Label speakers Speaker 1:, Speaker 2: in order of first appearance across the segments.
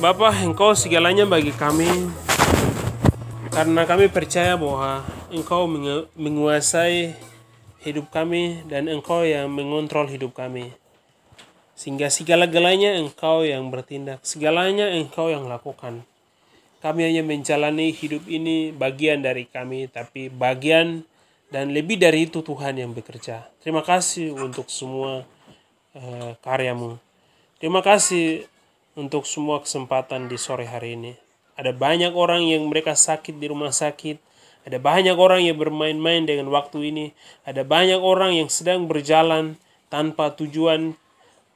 Speaker 1: Bapa, Engkau segalanya bagi kami, karena kami percaya bahwa Engkau menguasai hidup kami dan Engkau yang mengontrol hidup kami. Sehingga segala-galanya Engkau yang bertindak, segalanya Engkau yang lakukan. Kami hanya menjalani hidup ini bagian dari kami, tapi bagian dan lebih dari itu Tuhan yang bekerja. Terima kasih untuk semua eh, karyamu. Terima kasih untuk semua kesempatan di sore hari ini. Ada banyak orang yang mereka sakit di rumah sakit. Ada banyak orang yang bermain-main dengan waktu ini. Ada banyak orang yang sedang berjalan tanpa tujuan.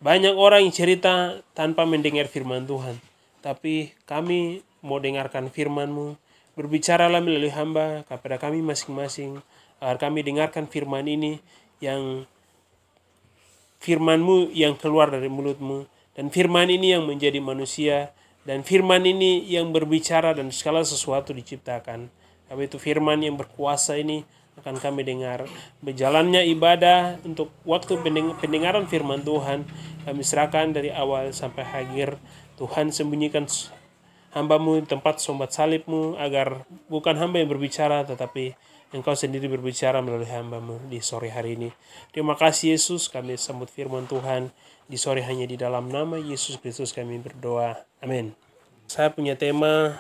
Speaker 1: Banyak orang yang cerita tanpa mendengar firman Tuhan. Tapi kami mau dengarkan firman-Mu. Berbicaralah melalui hamba kepada kami masing-masing. Agar kami dengarkan firman ini yang firman-Mu yang keluar dari mulut-Mu dan firman ini yang menjadi manusia dan firman ini yang berbicara dan segala sesuatu diciptakan tapi itu firman yang berkuasa ini akan kami dengar berjalannya ibadah untuk waktu pendengaran firman Tuhan kami serahkan dari awal sampai akhir Tuhan sembunyikan hambamu di tempat sombat salibmu agar bukan hamba yang berbicara tetapi Engkau sendiri berbicara melalui hambamu di sore hari ini. Terima kasih Yesus, kami sambut firman Tuhan di sore hanya di dalam nama Yesus Kristus kami berdoa. Amin. Saya punya tema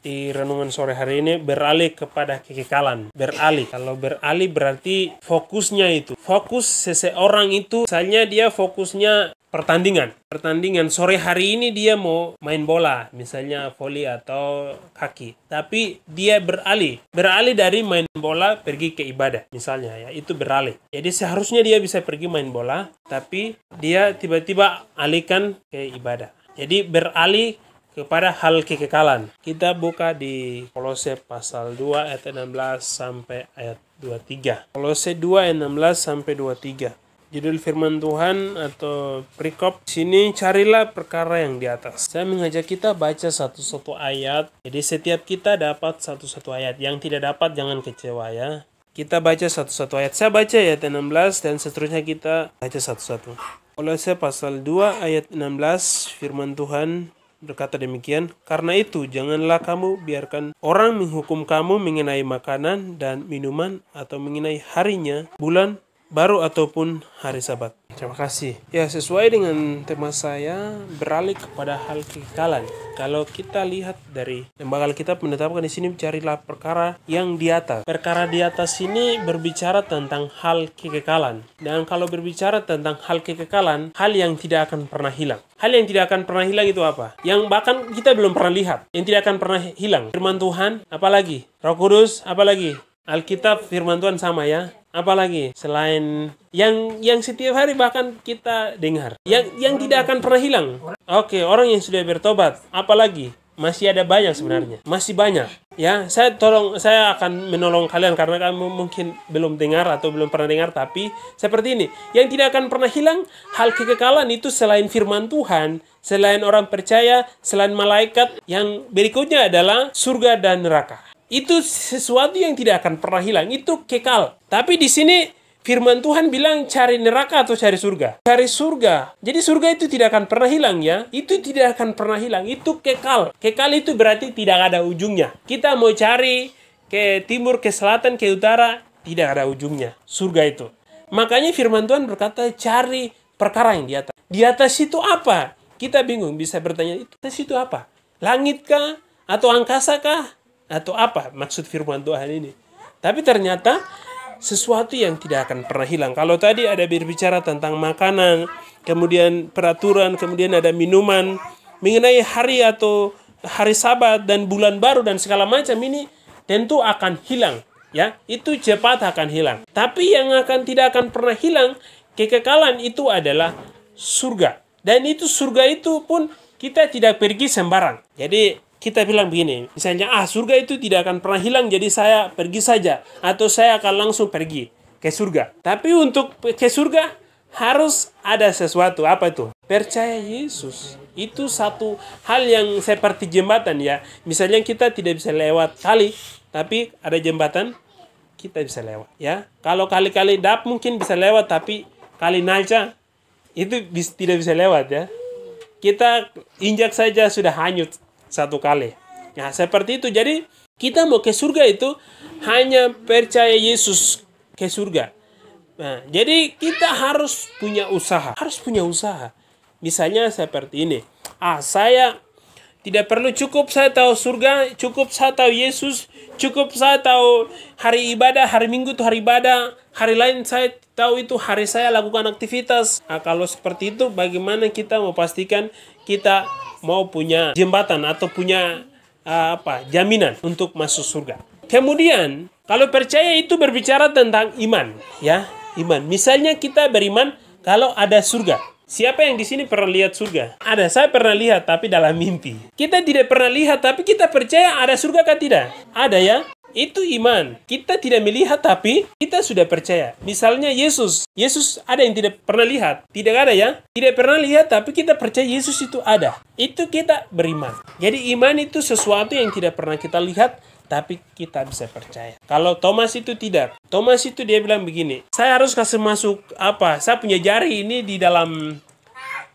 Speaker 1: di renungan sore hari ini beralih kepada kekekalan. Beralih. Kalau beralih berarti fokusnya itu. Fokus seseorang itu misalnya dia fokusnya pertandingan. Pertandingan sore hari ini dia mau main bola, misalnya voli atau kaki. Tapi dia beralih, beralih dari main bola pergi ke ibadah, misalnya ya, itu beralih. Jadi seharusnya dia bisa pergi main bola, tapi dia tiba-tiba alihkan ke ibadah. Jadi beralih kepada hal kekekalan. Kita buka di Kolose pasal 2 ayat 16 sampai ayat 23. Kolose 2 ayat 16 sampai 23 judul firman Tuhan atau perikop sini carilah perkara yang di atas. Saya mengajak kita baca satu-satu ayat. Jadi setiap kita dapat satu-satu ayat. Yang tidak dapat jangan kecewa ya. Kita baca satu-satu ayat. Saya baca ayat 16 dan seterusnya kita baca satu-satu. Oleh saya pasal 2 ayat 16 firman Tuhan berkata demikian, "Karena itu, janganlah kamu biarkan orang menghukum kamu mengenai makanan dan minuman atau mengenai harinya, bulan, baru ataupun hari Sabat. Terima kasih. Ya, sesuai dengan tema saya, beralih kepada hal kekekalan. Kalau kita lihat dari lembaga Alkitab menetapkan di sini carilah perkara yang di atas. Perkara di atas ini berbicara tentang hal kekekalan. Dan kalau berbicara tentang hal kekekalan, hal yang tidak akan pernah hilang. Hal yang tidak akan pernah hilang itu apa? Yang bahkan kita belum pernah lihat, yang tidak akan pernah hilang. Firman Tuhan, apalagi? Roh Kudus, apalagi? Alkitab, firman Tuhan sama ya apalagi selain yang yang setiap hari bahkan kita dengar yang yang tidak akan pernah hilang oke orang yang sudah bertobat apalagi masih ada banyak sebenarnya masih banyak ya saya tolong saya akan menolong kalian karena kamu mungkin belum dengar atau belum pernah dengar tapi seperti ini yang tidak akan pernah hilang hal kekekalan itu selain firman Tuhan selain orang percaya selain malaikat yang berikutnya adalah surga dan neraka itu sesuatu yang tidak akan pernah hilang, itu kekal. Tapi di sini firman Tuhan bilang cari neraka atau cari surga. Cari surga. Jadi surga itu tidak akan pernah hilang ya. Itu tidak akan pernah hilang. Itu kekal. Kekal itu berarti tidak ada ujungnya. Kita mau cari ke timur, ke selatan, ke utara, tidak ada ujungnya. Surga itu. Makanya firman Tuhan berkata cari perkara yang di atas. Di atas itu apa? Kita bingung bisa bertanya, di atas itu apa? langitkah Atau angkasa kah? atau apa maksud firman Tuhan ini. Tapi ternyata sesuatu yang tidak akan pernah hilang. Kalau tadi ada berbicara tentang makanan, kemudian peraturan, kemudian ada minuman, mengenai hari atau hari sabat dan bulan baru dan segala macam ini tentu akan hilang ya itu cepat akan hilang tapi yang akan tidak akan pernah hilang kekekalan itu adalah surga dan itu surga itu pun kita tidak pergi sembarang jadi kita bilang begini, misalnya ah surga itu tidak akan pernah hilang jadi saya pergi saja atau saya akan langsung pergi ke surga. Tapi untuk ke surga harus ada sesuatu apa itu? Percaya Yesus. Itu satu hal yang seperti jembatan ya. Misalnya kita tidak bisa lewat kali, tapi ada jembatan kita bisa lewat ya. Kalau kali-kali dap mungkin bisa lewat tapi kali naja itu tidak bisa lewat ya. Kita injak saja sudah hanyut satu kali. Nah, seperti itu. Jadi, kita mau ke surga itu hanya percaya Yesus ke surga. Nah, jadi kita harus punya usaha, harus punya usaha. Misalnya seperti ini. Ah, saya tidak perlu cukup saya tahu surga, cukup saya tahu Yesus, cukup saya tahu hari ibadah, hari Minggu itu hari ibadah, hari lain saya tahu itu hari saya lakukan aktivitas. Nah, kalau seperti itu bagaimana kita memastikan kita mau punya jembatan atau punya ah, apa jaminan untuk masuk surga. Kemudian kalau percaya itu berbicara tentang iman, ya iman. Misalnya kita beriman kalau ada surga. Siapa yang di sini pernah lihat surga? Ada, saya pernah lihat tapi dalam mimpi. Kita tidak pernah lihat tapi kita percaya ada surga kan tidak? Ada ya. Itu iman. Kita tidak melihat tapi kita sudah percaya. Misalnya Yesus. Yesus ada yang tidak pernah lihat. Tidak ada ya. Tidak pernah lihat tapi kita percaya Yesus itu ada. Itu kita beriman. Jadi iman itu sesuatu yang tidak pernah kita lihat tapi kita bisa percaya. Kalau Thomas itu tidak. Thomas itu dia bilang begini, saya harus kasih masuk apa? Saya punya jari ini di dalam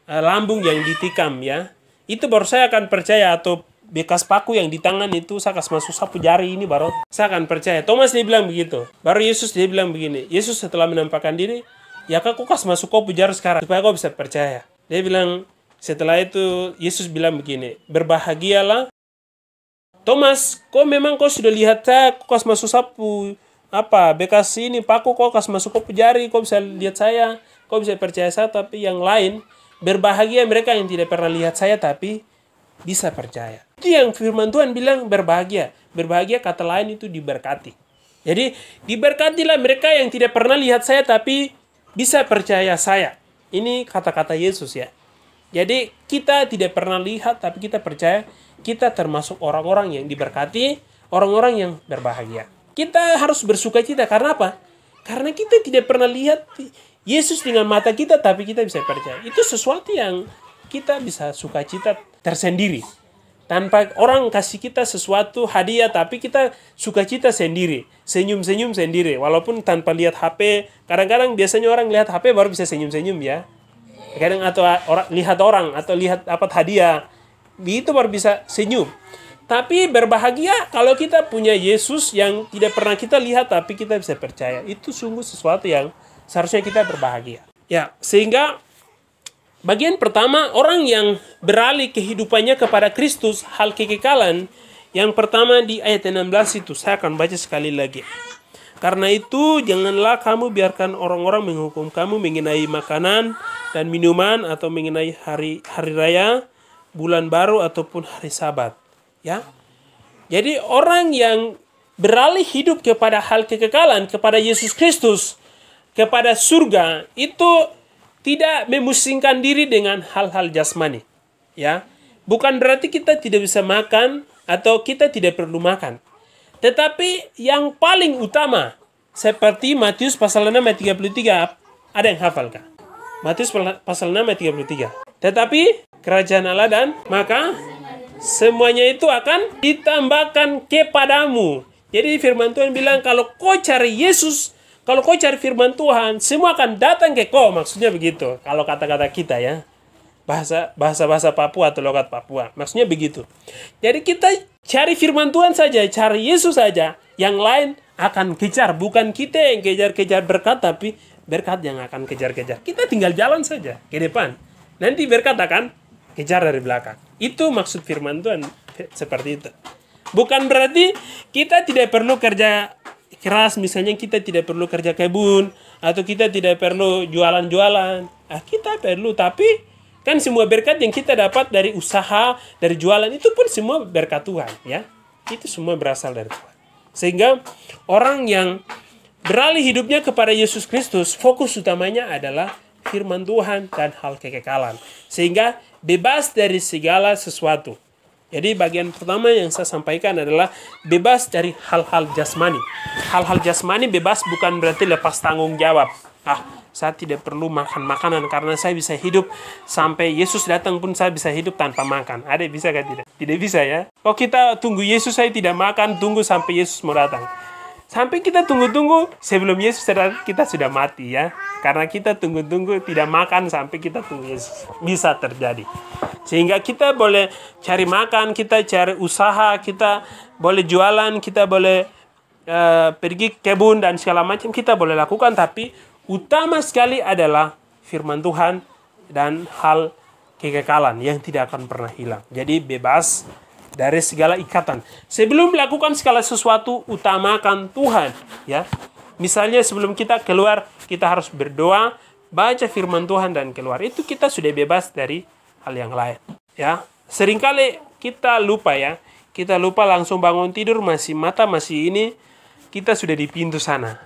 Speaker 1: eh, lambung yang ditikam ya. Itu baru saya akan percaya atau bekas paku yang di tangan itu saya kasih masuk sapu jari ini baru saya akan percaya Thomas dia bilang begitu baru Yesus dia bilang begini Yesus setelah menampakkan diri ya kak kau kasih masuk kau jari sekarang supaya kau bisa percaya dia bilang setelah itu Yesus bilang begini berbahagialah Thomas kau memang kau sudah lihat saya kau kasih masuk sapu apa bekas ini paku kau kasih masuk kau jari kau bisa lihat saya kau bisa percaya saya tapi yang lain berbahagia mereka yang tidak pernah lihat saya tapi bisa percaya. Itu yang firman Tuhan bilang berbahagia. Berbahagia kata lain itu diberkati. Jadi diberkatilah mereka yang tidak pernah lihat saya tapi bisa percaya saya. Ini kata-kata Yesus ya. Jadi kita tidak pernah lihat tapi kita percaya kita termasuk orang-orang yang diberkati, orang-orang yang berbahagia. Kita harus bersuka cita karena apa? Karena kita tidak pernah lihat Yesus dengan mata kita tapi kita bisa percaya. Itu sesuatu yang kita bisa sukacita tersendiri tanpa orang kasih kita sesuatu hadiah tapi kita sukacita sendiri senyum-senyum sendiri walaupun tanpa lihat HP kadang-kadang biasanya orang lihat HP baru bisa senyum-senyum ya kadang atau orang lihat orang atau lihat dapat hadiah itu baru bisa senyum tapi berbahagia kalau kita punya Yesus yang tidak pernah kita lihat tapi kita bisa percaya itu sungguh sesuatu yang seharusnya kita berbahagia ya sehingga Bagian pertama, orang yang beralih kehidupannya kepada Kristus, hal kekekalan. Yang pertama di ayat 16 itu, saya akan baca sekali lagi. Karena itu, janganlah kamu biarkan orang-orang menghukum kamu mengenai makanan dan minuman atau mengenai hari hari raya, bulan baru ataupun hari sabat. Ya. Jadi orang yang beralih hidup kepada hal kekekalan, kepada Yesus Kristus, kepada surga, itu tidak memusingkan diri dengan hal-hal jasmani. Ya, bukan berarti kita tidak bisa makan atau kita tidak perlu makan. Tetapi yang paling utama seperti Matius pasal 6 ayat 33 ada yang hafal kah? Matius pasal 6 ayat 33. Tetapi kerajaan Allah dan maka semuanya itu akan ditambahkan kepadamu. Jadi firman Tuhan bilang kalau kau cari Yesus kalau kau cari firman Tuhan, semua akan datang ke kau. Maksudnya begitu. Kalau kata-kata kita ya. Bahasa bahasa bahasa Papua atau logat Papua. Maksudnya begitu. Jadi kita cari firman Tuhan saja, cari Yesus saja. Yang lain akan kejar, bukan kita yang kejar-kejar berkat tapi berkat yang akan kejar-kejar. Kita tinggal jalan saja ke depan. Nanti berkat akan kejar dari belakang. Itu maksud firman Tuhan seperti itu. Bukan berarti kita tidak perlu kerja keras misalnya kita tidak perlu kerja kebun atau kita tidak perlu jualan-jualan ah kita perlu tapi kan semua berkat yang kita dapat dari usaha dari jualan itu pun semua berkat Tuhan ya itu semua berasal dari Tuhan sehingga orang yang beralih hidupnya kepada Yesus Kristus fokus utamanya adalah firman Tuhan dan hal kekekalan sehingga bebas dari segala sesuatu jadi bagian pertama yang saya sampaikan adalah bebas dari hal-hal jasmani. Hal-hal jasmani bebas bukan berarti lepas tanggung jawab. Ah, saya tidak perlu makan makanan karena saya bisa hidup sampai Yesus datang pun saya bisa hidup tanpa makan. Ada bisa gak kan tidak? Tidak bisa ya. Oh kita tunggu Yesus saya tidak makan, tunggu sampai Yesus mau datang. Sampai kita tunggu-tunggu sebelum Yesus sadar kita sudah mati ya. Karena kita tunggu-tunggu tidak makan sampai kita tunggu Yesus. Bisa terjadi. Sehingga kita boleh cari makan, kita cari usaha, kita boleh jualan, kita boleh uh, pergi kebun dan segala macam kita boleh lakukan. Tapi utama sekali adalah firman Tuhan dan hal kekekalan yang tidak akan pernah hilang. Jadi bebas dari segala ikatan. Sebelum melakukan segala sesuatu, utamakan Tuhan, ya. Misalnya sebelum kita keluar, kita harus berdoa, baca firman Tuhan dan keluar. Itu kita sudah bebas dari hal yang lain, ya. Seringkali kita lupa ya, kita lupa langsung bangun tidur masih mata masih ini kita sudah di pintu sana.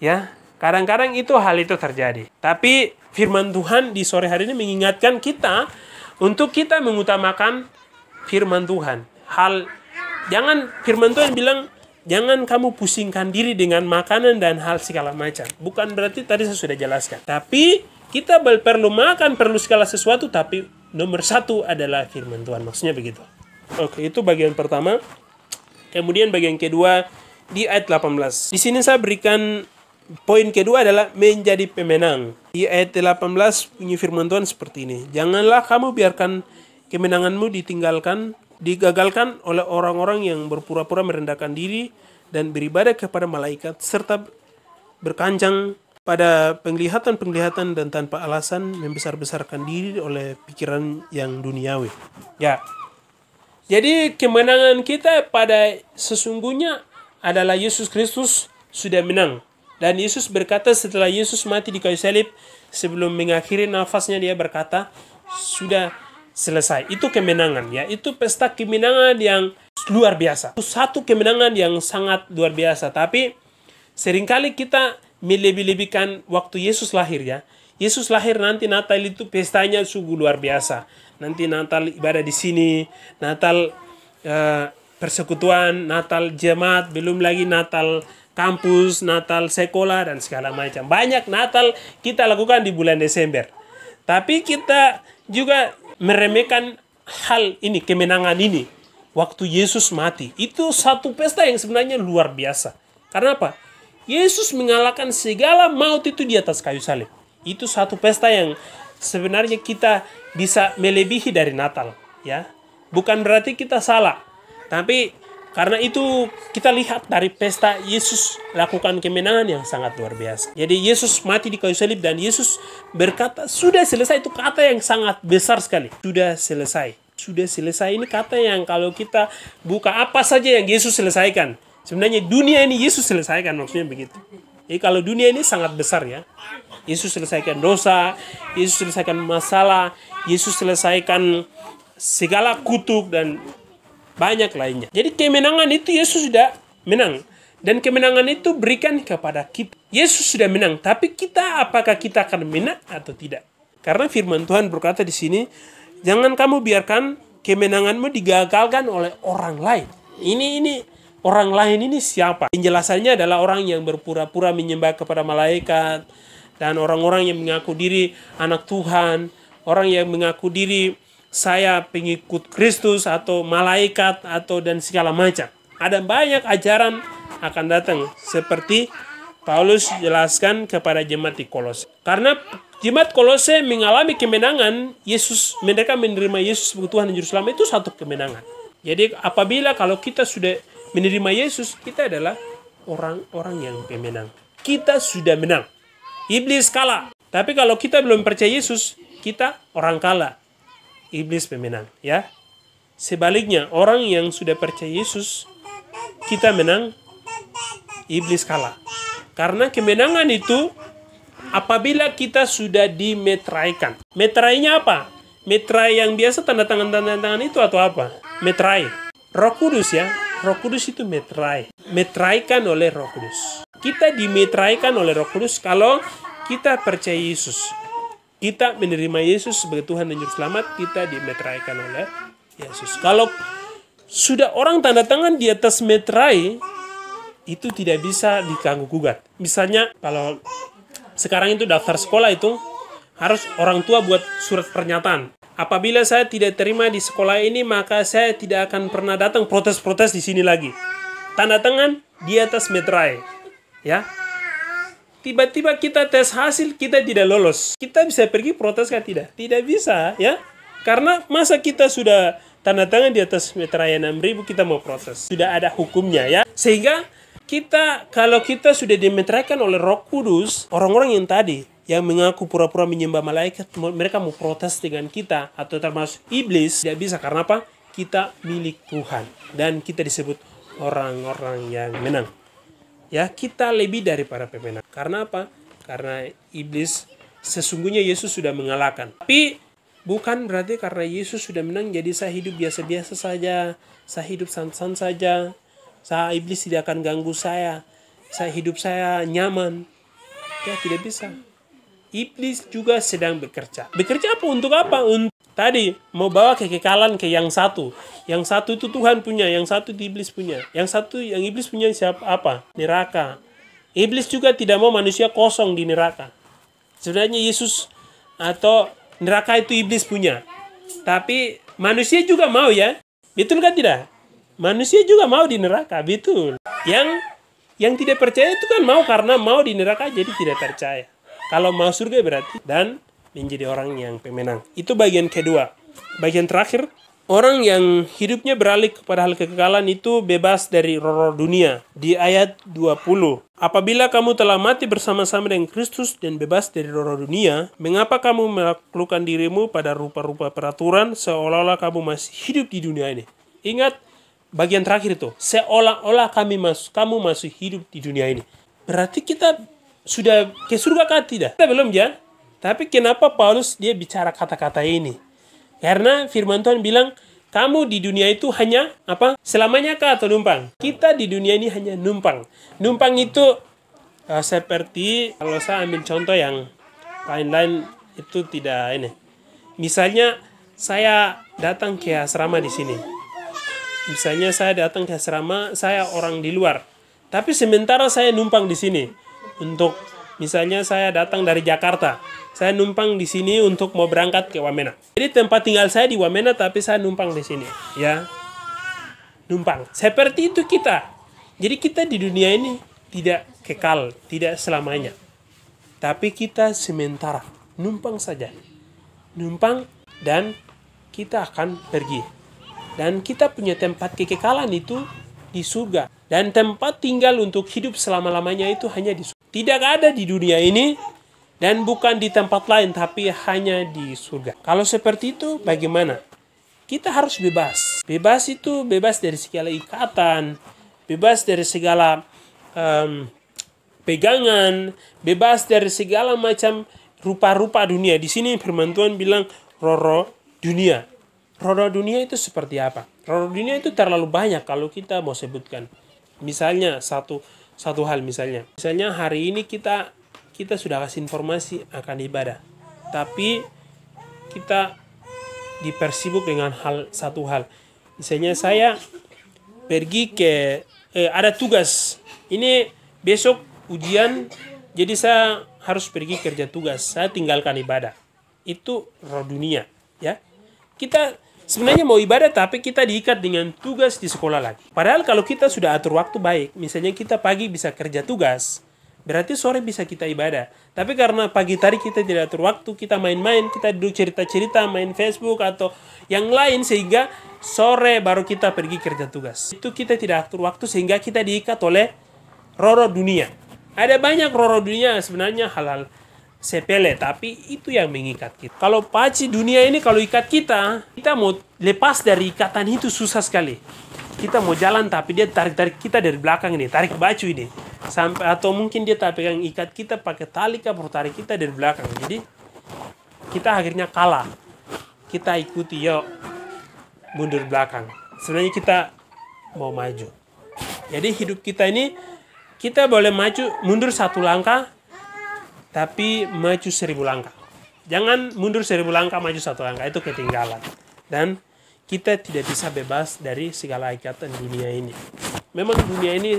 Speaker 1: Ya, kadang-kadang itu hal itu terjadi. Tapi firman Tuhan di sore hari ini mengingatkan kita untuk kita mengutamakan firman Tuhan. Hal jangan firman Tuhan bilang jangan kamu pusingkan diri dengan makanan dan hal segala macam. Bukan berarti tadi saya sudah jelaskan. Tapi kita perlu makan, perlu segala sesuatu, tapi nomor satu adalah firman Tuhan. Maksudnya begitu. Oke, itu bagian pertama. Kemudian bagian kedua di ayat 18. Di sini saya berikan poin kedua adalah menjadi pemenang. Di ayat 18 punya firman Tuhan seperti ini. Janganlah kamu biarkan kemenanganmu ditinggalkan, digagalkan oleh orang-orang yang berpura-pura merendahkan diri dan beribadah kepada malaikat serta berkanjang pada penglihatan-penglihatan dan tanpa alasan membesar-besarkan diri oleh pikiran yang duniawi. Ya. Jadi kemenangan kita pada sesungguhnya adalah Yesus Kristus sudah menang. Dan Yesus berkata setelah Yesus mati di kayu salib sebelum mengakhiri nafasnya dia berkata, "Sudah selesai. Itu kemenangan ya. Itu pesta kemenangan yang luar biasa. Itu satu kemenangan yang sangat luar biasa. Tapi seringkali kita melebih-lebihkan waktu Yesus lahir ya. Yesus lahir nanti Natal itu pestanya sungguh luar biasa. Nanti Natal ibadah di sini, Natal uh, persekutuan, Natal jemaat, belum lagi Natal kampus, Natal sekolah dan segala macam. Banyak Natal kita lakukan di bulan Desember. Tapi kita juga meremehkan hal ini, kemenangan ini waktu Yesus mati. Itu satu pesta yang sebenarnya luar biasa. Karena apa? Yesus mengalahkan segala maut itu di atas kayu salib. Itu satu pesta yang sebenarnya kita bisa melebihi dari Natal, ya. Bukan berarti kita salah, tapi karena itu kita lihat dari pesta Yesus lakukan kemenangan yang sangat luar biasa. Jadi Yesus mati di kayu salib dan Yesus berkata, sudah selesai itu kata yang sangat besar sekali. Sudah selesai. Sudah selesai ini kata yang kalau kita buka apa saja yang Yesus selesaikan. Sebenarnya dunia ini Yesus selesaikan maksudnya begitu. Jadi kalau dunia ini sangat besar ya. Yesus selesaikan dosa, Yesus selesaikan masalah, Yesus selesaikan segala kutuk dan banyak lainnya. Jadi kemenangan itu Yesus sudah menang. Dan kemenangan itu berikan kepada kita. Yesus sudah menang, tapi kita apakah kita akan menang atau tidak? Karena firman Tuhan berkata di sini, jangan kamu biarkan kemenanganmu digagalkan oleh orang lain. Ini ini orang lain ini siapa? Penjelasannya adalah orang yang berpura-pura menyembah kepada malaikat dan orang-orang yang mengaku diri anak Tuhan, orang yang mengaku diri saya pengikut Kristus atau malaikat atau dan segala macam. Ada banyak ajaran akan datang seperti Paulus jelaskan kepada jemaat di Kolose. Karena jemaat Kolose mengalami kemenangan, Yesus mereka menerima Yesus sebagai Tuhan dan Juru Selamat itu satu kemenangan. Jadi apabila kalau kita sudah menerima Yesus, kita adalah orang-orang yang pemenang. Kita sudah menang. Iblis kalah. Tapi kalau kita belum percaya Yesus, kita orang kalah iblis pemenang ya sebaliknya orang yang sudah percaya Yesus kita menang iblis kalah karena kemenangan itu apabila kita sudah dimetraikan metrainya apa metrai yang biasa tanda tangan tanda tangan itu atau apa metrai Roh Kudus ya Roh Kudus itu metrai metraikan oleh Roh Kudus kita dimetraikan oleh Roh Kudus kalau kita percaya Yesus kita menerima Yesus sebagai Tuhan dan Juru Selamat, kita dimeteraikan oleh Yesus. Kalau sudah orang tanda tangan di atas meterai, itu tidak bisa diganggu gugat. Misalnya kalau sekarang itu daftar sekolah itu harus orang tua buat surat pernyataan. Apabila saya tidak terima di sekolah ini, maka saya tidak akan pernah datang protes-protes di sini lagi. Tanda tangan di atas meterai. Ya, tiba-tiba kita tes hasil kita tidak lolos. Kita bisa pergi protes kan tidak? Tidak bisa, ya. Karena masa kita sudah tanda tangan di atas meteraya 6000 kita mau protes. Sudah ada hukumnya ya. Sehingga kita kalau kita sudah dimeteraikan oleh Roh Kudus, orang-orang yang tadi yang mengaku pura-pura menyembah malaikat, mereka mau protes dengan kita atau termasuk iblis, tidak bisa karena apa? Kita milik Tuhan dan kita disebut orang-orang yang menang. Ya, kita lebih daripada pemenang. Karena apa? Karena iblis sesungguhnya Yesus sudah mengalahkan. Tapi bukan berarti karena Yesus sudah menang jadi saya hidup biasa-biasa saja, saya hidup santan saja. Saya iblis tidak akan ganggu saya. Saya hidup saya nyaman. Ya tidak bisa. Iblis juga sedang bekerja. Bekerja apa untuk apa? Untuk tadi mau bawa kekekalan ke yang satu. Yang satu itu Tuhan punya, yang satu itu iblis punya. Yang satu yang iblis punya siapa apa? Neraka. Iblis juga tidak mau manusia kosong di neraka. Sebenarnya Yesus atau neraka itu iblis punya. Tapi manusia juga mau ya. Betul kan tidak? Manusia juga mau di neraka, betul. Yang yang tidak percaya itu kan mau karena mau di neraka jadi tidak percaya. Kalau mau surga berarti dan menjadi orang yang pemenang. Itu bagian kedua. Bagian terakhir Orang yang hidupnya beralih kepada hal kekekalan itu bebas dari roro dunia. Di ayat 20. Apabila kamu telah mati bersama-sama dengan Kristus dan bebas dari roro dunia, mengapa kamu melakukan dirimu pada rupa-rupa peraturan seolah-olah kamu masih hidup di dunia ini? Ingat bagian terakhir itu, seolah-olah kami mas kamu masih hidup di dunia ini. Berarti kita sudah ke surga kah tidak? Kita belum ya. Tapi kenapa Paulus dia bicara kata-kata ini? Karena firman Tuhan bilang, kamu di dunia itu hanya apa? Selamanya kah atau numpang? Kita di dunia ini hanya numpang. Numpang itu uh, seperti kalau saya ambil contoh yang lain-lain itu tidak ini. Misalnya saya datang ke asrama di sini. Misalnya saya datang ke asrama, saya orang di luar. Tapi sementara saya numpang di sini untuk Misalnya saya datang dari Jakarta, saya numpang di sini untuk mau berangkat ke Wamena. Jadi tempat tinggal saya di Wamena tapi saya numpang di sini, ya. Numpang. Seperti itu kita. Jadi kita di dunia ini tidak kekal, tidak selamanya. Tapi kita sementara, numpang saja. Numpang dan kita akan pergi. Dan kita punya tempat kekekalan itu di surga. Dan tempat tinggal untuk hidup selama-lamanya itu hanya di surga tidak ada di dunia ini dan bukan di tempat lain tapi hanya di surga. Kalau seperti itu bagaimana? Kita harus bebas. Bebas itu bebas dari segala ikatan, bebas dari segala um, pegangan, bebas dari segala macam rupa-rupa dunia. Di sini firman Tuhan bilang roro dunia. Roro dunia itu seperti apa? Roro dunia itu terlalu banyak kalau kita mau sebutkan. Misalnya satu satu hal misalnya. Misalnya hari ini kita kita sudah kasih informasi akan ibadah. Tapi kita dipersibuk dengan hal satu hal. Misalnya saya pergi ke eh, ada tugas. Ini besok ujian jadi saya harus pergi kerja tugas. Saya tinggalkan ibadah. Itu roh dunia, ya. Kita Sebenarnya mau ibadah tapi kita diikat dengan tugas di sekolah lagi. Padahal kalau kita sudah atur waktu baik, misalnya kita pagi bisa kerja tugas, berarti sore bisa kita ibadah. Tapi karena pagi tadi kita tidak atur waktu, kita main-main, kita duduk cerita-cerita, main Facebook atau yang lain sehingga sore baru kita pergi kerja tugas. Itu kita tidak atur waktu sehingga kita diikat oleh roro dunia. Ada banyak roro dunia sebenarnya halal sepele tapi itu yang mengikat kita kalau paci dunia ini kalau ikat kita kita mau lepas dari ikatan itu susah sekali kita mau jalan tapi dia tarik-tarik kita dari belakang ini tarik baju ini sampai atau mungkin dia tak pegang ikat kita pakai tali kapur tarik kita dari belakang jadi kita akhirnya kalah kita ikuti yuk mundur belakang sebenarnya kita mau maju jadi hidup kita ini kita boleh maju mundur satu langkah tapi maju seribu langkah. Jangan mundur seribu langkah, maju satu langkah, itu ketinggalan. Dan kita tidak bisa bebas dari segala ikatan dunia ini. Memang dunia ini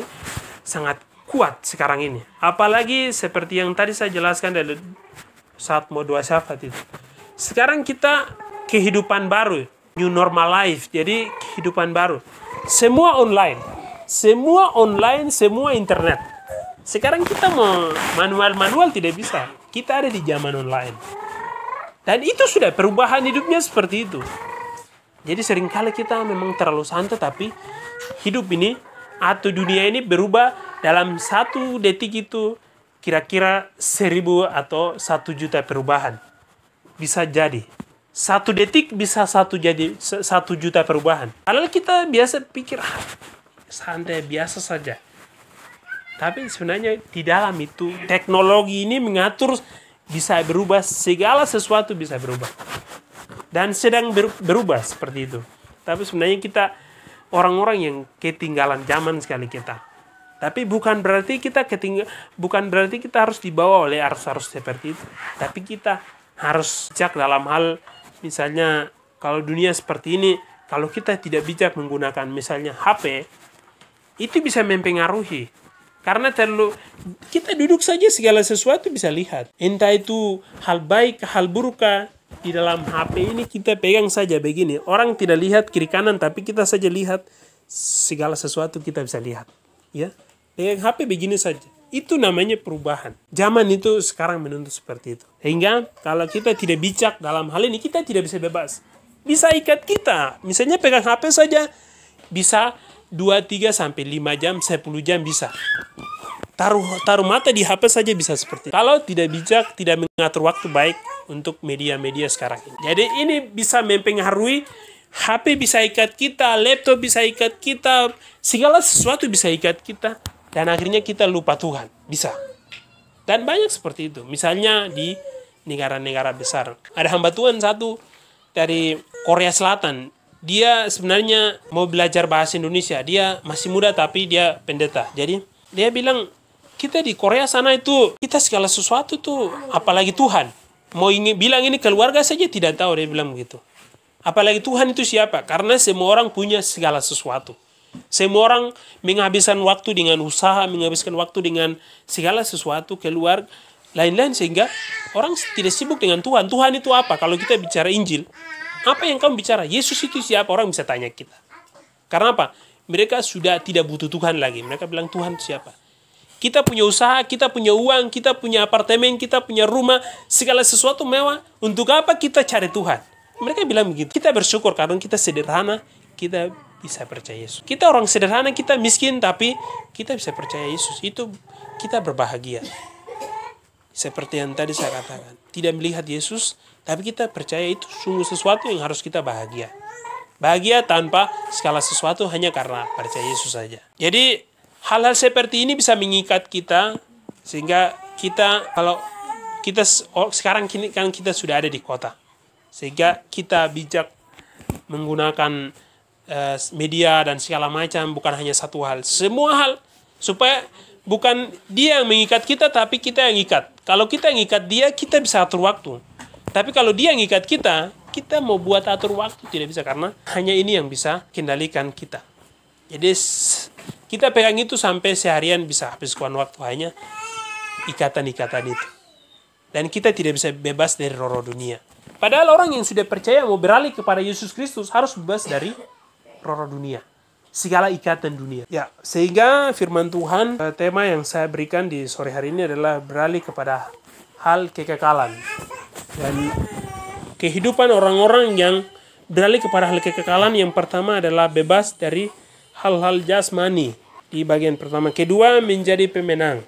Speaker 1: sangat kuat sekarang ini. Apalagi seperti yang tadi saya jelaskan dari saat mau dua syafat itu. Sekarang kita kehidupan baru, new normal life, jadi kehidupan baru. Semua online, semua online, semua internet sekarang kita mau manual-manual tidak bisa. Kita ada di zaman online. Dan itu sudah perubahan hidupnya seperti itu. Jadi seringkali kita memang terlalu santai tapi hidup ini atau dunia ini berubah dalam satu detik itu kira-kira seribu atau satu juta perubahan. Bisa jadi. Satu detik bisa satu jadi satu juta perubahan. Padahal kita biasa pikir ah, santai biasa saja tapi sebenarnya di dalam itu teknologi ini mengatur bisa berubah segala sesuatu bisa berubah dan sedang berubah seperti itu. Tapi sebenarnya kita orang-orang yang ketinggalan zaman sekali kita. Tapi bukan berarti kita ketinggal, bukan berarti kita harus dibawa oleh arus-arus seperti itu. Tapi kita harus bijak dalam hal misalnya kalau dunia seperti ini, kalau kita tidak bijak menggunakan misalnya HP, itu bisa mempengaruhi karena terlalu kita duduk saja segala sesuatu bisa lihat. Entah itu hal baik, hal buruk di dalam HP ini kita pegang saja begini. Orang tidak lihat kiri kanan tapi kita saja lihat segala sesuatu kita bisa lihat. Ya. Pegang HP begini saja. Itu namanya perubahan. Zaman itu sekarang menuntut seperti itu. Sehingga kalau kita tidak bijak dalam hal ini, kita tidak bisa bebas. Bisa ikat kita. Misalnya pegang HP saja, bisa 2 3 sampai 5 jam, 10 jam bisa. Taruh taruh mata di HP saja bisa seperti itu. Kalau tidak bijak, tidak mengatur waktu baik untuk media-media sekarang ini. Jadi ini bisa mempengaruhi HP bisa ikat kita, laptop bisa ikat kita, segala sesuatu bisa ikat kita dan akhirnya kita lupa Tuhan. Bisa. Dan banyak seperti itu. Misalnya di negara-negara besar. Ada hamba Tuhan satu dari Korea Selatan dia sebenarnya mau belajar bahasa Indonesia dia masih muda tapi dia pendeta jadi dia bilang kita di Korea sana itu kita segala sesuatu tuh apalagi Tuhan mau ingin bilang ini keluarga saja tidak tahu dia bilang begitu apalagi Tuhan itu siapa karena semua orang punya segala sesuatu semua orang menghabiskan waktu dengan usaha menghabiskan waktu dengan segala sesuatu keluar lain-lain sehingga orang tidak sibuk dengan Tuhan Tuhan itu apa kalau kita bicara Injil apa yang kamu bicara? Yesus itu siapa? Orang bisa tanya kita. Karena apa? Mereka sudah tidak butuh Tuhan lagi. Mereka bilang Tuhan itu siapa? Kita punya usaha, kita punya uang, kita punya apartemen, kita punya rumah, segala sesuatu mewah. Untuk apa kita cari Tuhan? Mereka bilang begitu. Kita bersyukur karena kita sederhana, kita bisa percaya Yesus. Kita orang sederhana, kita miskin, tapi kita bisa percaya Yesus. Itu kita berbahagia. Seperti yang tadi saya katakan, tidak melihat Yesus, tapi kita percaya itu sungguh sesuatu yang harus kita bahagia. Bahagia tanpa segala sesuatu hanya karena percaya Yesus saja. Jadi hal-hal seperti ini bisa mengikat kita sehingga kita kalau kita oh, sekarang kini kan kita sudah ada di kota sehingga kita bijak menggunakan eh, media dan segala macam bukan hanya satu hal semua hal supaya bukan dia yang mengikat kita tapi kita yang ikat kalau kita yang ikat dia kita bisa atur waktu tapi kalau dia ngikat kita, kita mau buat atur waktu tidak bisa karena hanya ini yang bisa kendalikan kita. Jadi kita pegang itu sampai seharian bisa habis kuan waktu hanya ikatan-ikatan itu. Dan kita tidak bisa bebas dari roro dunia. Padahal orang yang sudah percaya mau beralih kepada Yesus Kristus harus bebas dari roro dunia. Segala ikatan dunia. Ya, sehingga firman Tuhan eh, tema yang saya berikan di sore hari ini adalah beralih kepada hal kekekalan dan kehidupan orang-orang yang beralih kepada hal kekekalan yang pertama adalah bebas dari hal-hal jasmani di bagian pertama kedua menjadi pemenang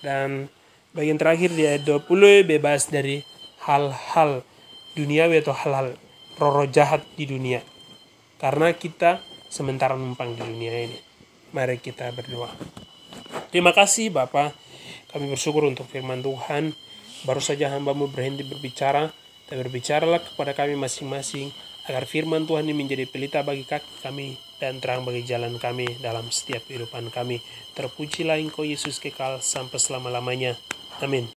Speaker 1: dan bagian terakhir di ayat 20 bebas dari hal-hal duniawi atau hal-hal roro jahat di dunia karena kita sementara numpang di dunia ini mari kita berdoa terima kasih Bapak kami bersyukur untuk firman Tuhan Baru saja hambamu berhenti berbicara, dan berbicaralah kepada kami masing-masing, agar firman Tuhan ini menjadi pelita bagi kaki kami dan terang bagi jalan kami dalam setiap kehidupan kami. Terpujilah Engkau Yesus kekal sampai selama-lamanya. Amin.